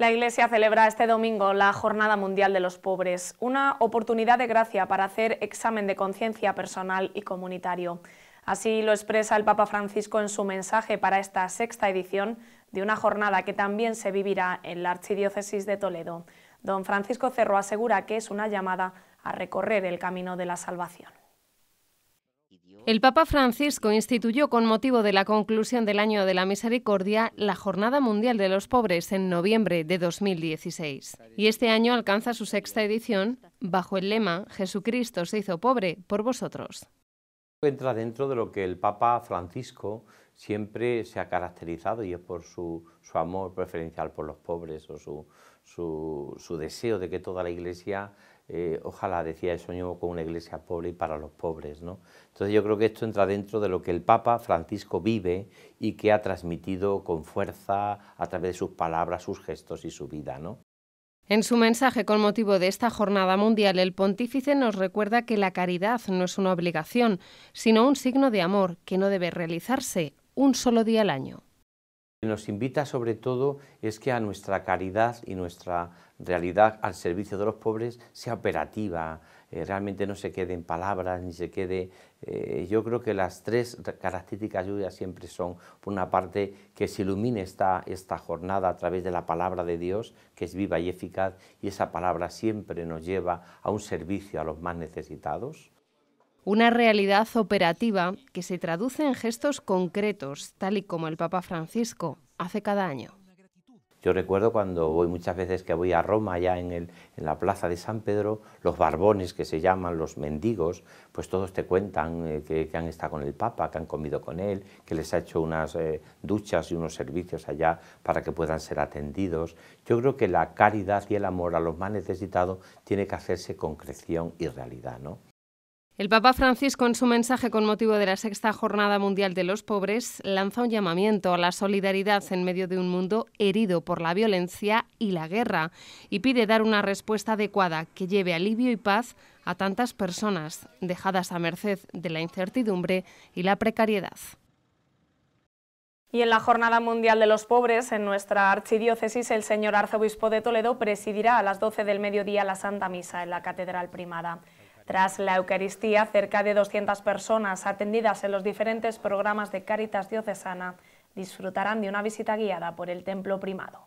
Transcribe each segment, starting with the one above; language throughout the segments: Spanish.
La Iglesia celebra este domingo la Jornada Mundial de los Pobres, una oportunidad de gracia para hacer examen de conciencia personal y comunitario. Así lo expresa el Papa Francisco en su mensaje para esta sexta edición de una jornada que también se vivirá en la Archidiócesis de Toledo. Don Francisco Cerro asegura que es una llamada a recorrer el camino de la salvación. El Papa Francisco instituyó con motivo de la conclusión del Año de la Misericordia la Jornada Mundial de los Pobres en noviembre de 2016. Y este año alcanza su sexta edición bajo el lema Jesucristo se hizo pobre por vosotros entra dentro de lo que el Papa Francisco siempre se ha caracterizado y es por su, su amor preferencial por los pobres o su, su, deseo de que toda la Iglesia, eh, ojalá decía el sueño con una Iglesia pobre y para los pobres. ¿no? Entonces yo creo que esto entra dentro de lo que el Papa Francisco vive y que ha transmitido con fuerza a través de sus palabras, sus gestos y su vida. ¿no? En su mensaje con motivo de esta Jornada Mundial, el pontífice nos recuerda que la caridad no es una obligación, sino un signo de amor que no debe realizarse un solo día al año nos invita sobre todo es que a nuestra caridad y nuestra realidad al servicio de los pobres sea operativa, eh, realmente no se quede en palabras ni se quede... Eh, yo creo que las tres características lluvias siempre son, por una parte, que se ilumine esta jornada a través de la palabra de Dios, que es viva y eficaz, y esa palabra siempre nos lleva a un servicio a los más necesitados, una realidad operativa que se traduce en gestos concretos, tal y como el Papa Francisco hace cada año. Yo recuerdo cuando voy muchas veces que voy a Roma, ya en, la plaza de San Pedro, los barbones que se llaman, los mendigos, pues todos te cuentan eh, que, han estado con el Papa, que han comido con él, que les ha hecho unas eh, duchas y unos servicios allá para que puedan ser atendidos. Yo creo que la caridad y el amor a los más necesitados tiene que hacerse concreción y realidad, ¿no? El Papa Francisco, en su mensaje con motivo de la sexta Jornada Mundial de los Pobres, lanza un llamamiento a la solidaridad en medio de un mundo herido por la violencia y la guerra y pide dar una respuesta adecuada que lleve alivio y paz a tantas personas dejadas a merced de la incertidumbre y la precariedad. Y en la Jornada Mundial de los Pobres, en nuestra archidiócesis, el señor arzobispo de Toledo presidirá a las 12 del mediodía la Santa Misa en la Catedral Primada. Tras la Eucaristía, cerca de 200 personas atendidas en los diferentes programas de Caritas Diocesana disfrutarán de una visita guiada por el templo primado.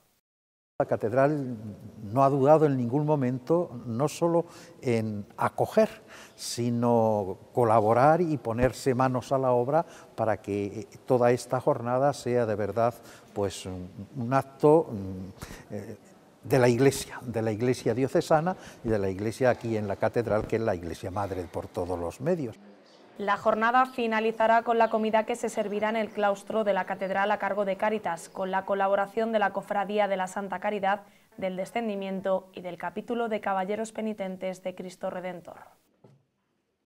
La catedral no ha dudado en ningún momento, no solo en acoger, sino colaborar y ponerse manos a la obra para que eh, toda esta jornada sea de verdad pues, un acto mm, eh, de la iglesia, de la iglesia diocesana y de la iglesia aquí en la catedral, que es la iglesia madre por todos los medios. La jornada finalizará con la comida que se servirá en el claustro de la catedral a cargo de Cáritas, con la colaboración de la Cofradía de la Santa Caridad, del Descendimiento y del capítulo de Caballeros Penitentes de Cristo Redentor.